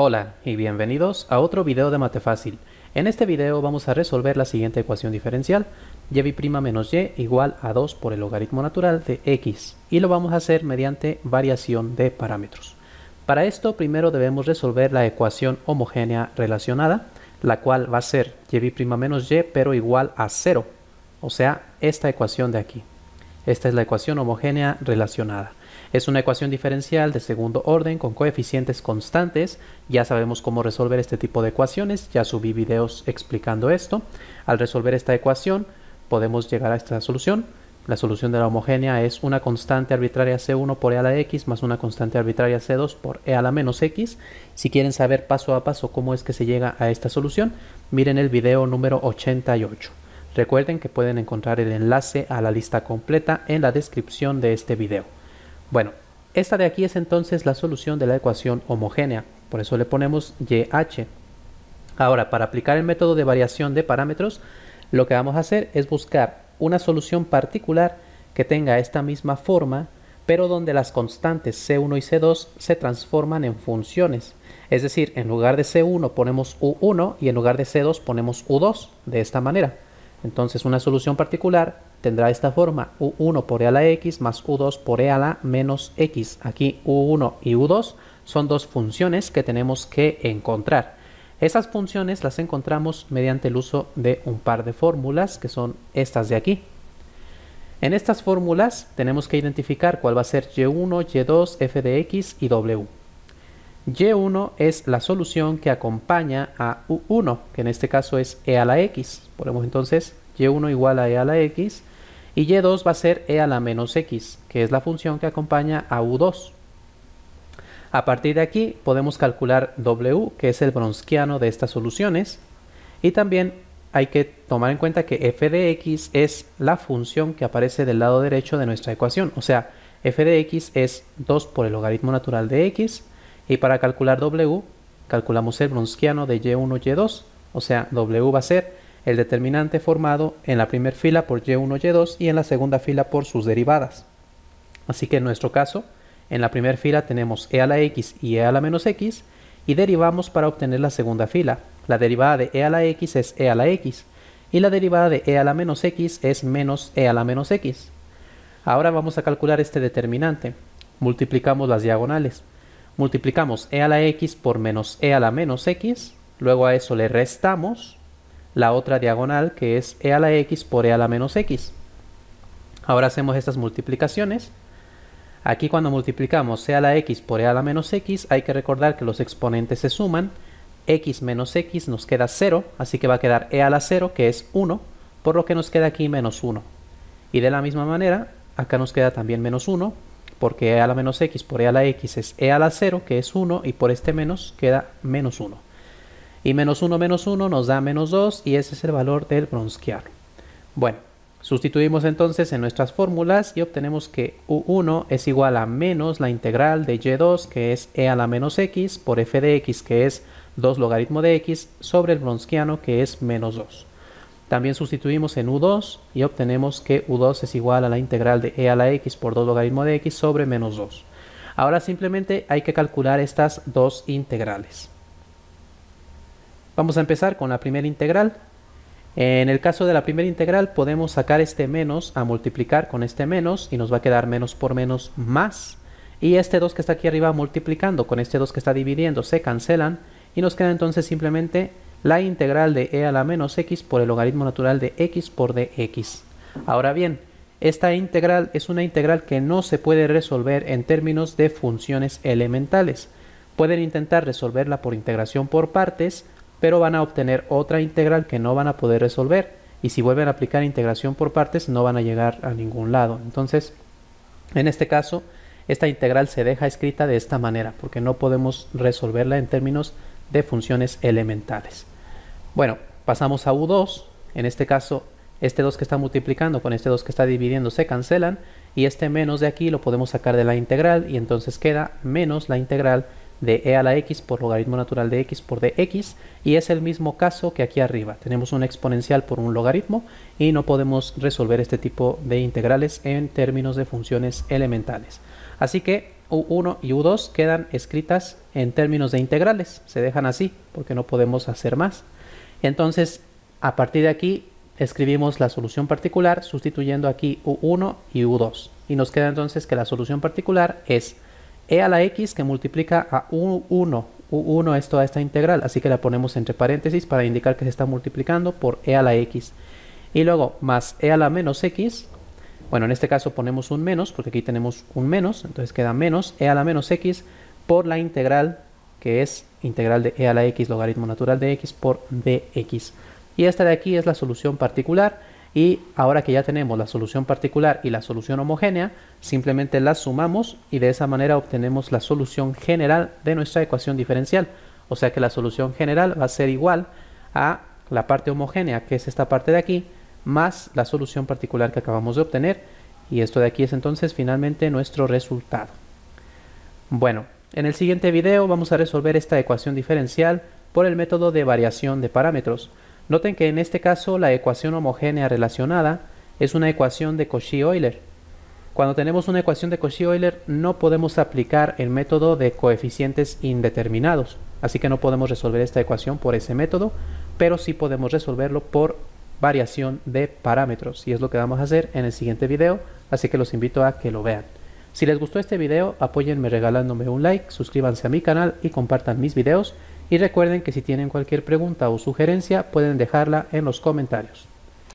Hola y bienvenidos a otro video de Mate Fácil. En este video vamos a resolver la siguiente ecuación diferencial, y' menos y igual a 2 por el logaritmo natural de x, y lo vamos a hacer mediante variación de parámetros. Para esto primero debemos resolver la ecuación homogénea relacionada, la cual va a ser y' menos y pero igual a 0, o sea, esta ecuación de aquí. Esta es la ecuación homogénea relacionada. Es una ecuación diferencial de segundo orden con coeficientes constantes. Ya sabemos cómo resolver este tipo de ecuaciones, ya subí videos explicando esto. Al resolver esta ecuación podemos llegar a esta solución. La solución de la homogénea es una constante arbitraria C1 por E a la X más una constante arbitraria C2 por E a la menos X. Si quieren saber paso a paso cómo es que se llega a esta solución, miren el video número 88. Recuerden que pueden encontrar el enlace a la lista completa en la descripción de este video. Bueno, esta de aquí es entonces la solución de la ecuación homogénea, por eso le ponemos YH. Ahora, para aplicar el método de variación de parámetros, lo que vamos a hacer es buscar una solución particular que tenga esta misma forma, pero donde las constantes C1 y C2 se transforman en funciones. Es decir, en lugar de C1 ponemos U1 y en lugar de C2 ponemos U2, de esta manera. Entonces una solución particular tendrá esta forma, U1 por E a la X más U2 por E a la menos X. Aquí U1 y U2 son dos funciones que tenemos que encontrar. Esas funciones las encontramos mediante el uso de un par de fórmulas que son estas de aquí. En estas fórmulas tenemos que identificar cuál va a ser Y1, Y2, f de X y W. Y1 es la solución que acompaña a U1, que en este caso es E a la X. Ponemos entonces Y1 igual a E a la X. Y Y2 va a ser E a la menos X, que es la función que acompaña a U2. A partir de aquí podemos calcular W, que es el bronskiano de estas soluciones. Y también hay que tomar en cuenta que f de x es la función que aparece del lado derecho de nuestra ecuación. O sea, f de x es 2 por el logaritmo natural de x y para calcular W, calculamos el bronskiano de Y1, Y2, o sea, W va a ser el determinante formado en la primera fila por Y1, Y2 y en la segunda fila por sus derivadas. Así que en nuestro caso, en la primera fila tenemos e a la x y e a la menos x y derivamos para obtener la segunda fila. La derivada de e a la x es e a la x y la derivada de e a la menos x es menos e a la menos x. Ahora vamos a calcular este determinante. Multiplicamos las diagonales multiplicamos e a la x por menos e a la menos x, luego a eso le restamos la otra diagonal que es e a la x por e a la menos x. Ahora hacemos estas multiplicaciones. Aquí cuando multiplicamos e a la x por e a la menos x, hay que recordar que los exponentes se suman. x menos x nos queda 0, así que va a quedar e a la 0, que es 1, por lo que nos queda aquí menos 1. Y de la misma manera, acá nos queda también menos 1, porque e a la menos x por e a la x es e a la 0, que es 1, y por este menos queda menos 1. Y menos 1 menos 1 nos da menos 2, y ese es el valor del bronzquiano. Bueno, sustituimos entonces en nuestras fórmulas y obtenemos que u1 es igual a menos la integral de y2, que es e a la menos x, por f de x, que es 2 logaritmo de x, sobre el bronskiano, que es menos 2. También sustituimos en U2 y obtenemos que U2 es igual a la integral de e a la x por 2 logaritmo de x sobre menos 2. Ahora simplemente hay que calcular estas dos integrales. Vamos a empezar con la primera integral. En el caso de la primera integral podemos sacar este menos a multiplicar con este menos y nos va a quedar menos por menos más. Y este 2 que está aquí arriba multiplicando con este 2 que está dividiendo se cancelan y nos queda entonces simplemente la integral de e a la menos x por el logaritmo natural de x por dx. Ahora bien, esta integral es una integral que no se puede resolver en términos de funciones elementales. Pueden intentar resolverla por integración por partes, pero van a obtener otra integral que no van a poder resolver. Y si vuelven a aplicar integración por partes, no van a llegar a ningún lado. Entonces, en este caso, esta integral se deja escrita de esta manera, porque no podemos resolverla en términos de funciones elementales. Bueno, pasamos a U2. En este caso, este 2 que está multiplicando con este 2 que está dividiendo se cancelan y este menos de aquí lo podemos sacar de la integral y entonces queda menos la integral de e a la x por logaritmo natural de x por dx y es el mismo caso que aquí arriba. Tenemos un exponencial por un logaritmo y no podemos resolver este tipo de integrales en términos de funciones elementales. Así que U1 y U2 quedan escritas en términos de integrales, se dejan así porque no podemos hacer más. Entonces, a partir de aquí escribimos la solución particular sustituyendo aquí U1 y U2. Y nos queda entonces que la solución particular es e a la x que multiplica a u1. u1 es toda esta integral, así que la ponemos entre paréntesis para indicar que se está multiplicando por e a la x. Y luego más e a la menos x bueno, en este caso ponemos un menos, porque aquí tenemos un menos, entonces queda menos e a la menos x por la integral, que es integral de e a la x logaritmo natural de x por dx. Y esta de aquí es la solución particular, y ahora que ya tenemos la solución particular y la solución homogénea, simplemente las sumamos y de esa manera obtenemos la solución general de nuestra ecuación diferencial. O sea que la solución general va a ser igual a la parte homogénea, que es esta parte de aquí, más la solución particular que acabamos de obtener. Y esto de aquí es entonces finalmente nuestro resultado. Bueno, en el siguiente video vamos a resolver esta ecuación diferencial por el método de variación de parámetros. Noten que en este caso la ecuación homogénea relacionada es una ecuación de Cauchy-Euler. Cuando tenemos una ecuación de Cauchy-Euler no podemos aplicar el método de coeficientes indeterminados, así que no podemos resolver esta ecuación por ese método, pero sí podemos resolverlo por variación de parámetros y es lo que vamos a hacer en el siguiente video, así que los invito a que lo vean. Si les gustó este video, apóyenme regalándome un like, suscríbanse a mi canal y compartan mis videos y recuerden que si tienen cualquier pregunta o sugerencia pueden dejarla en los comentarios.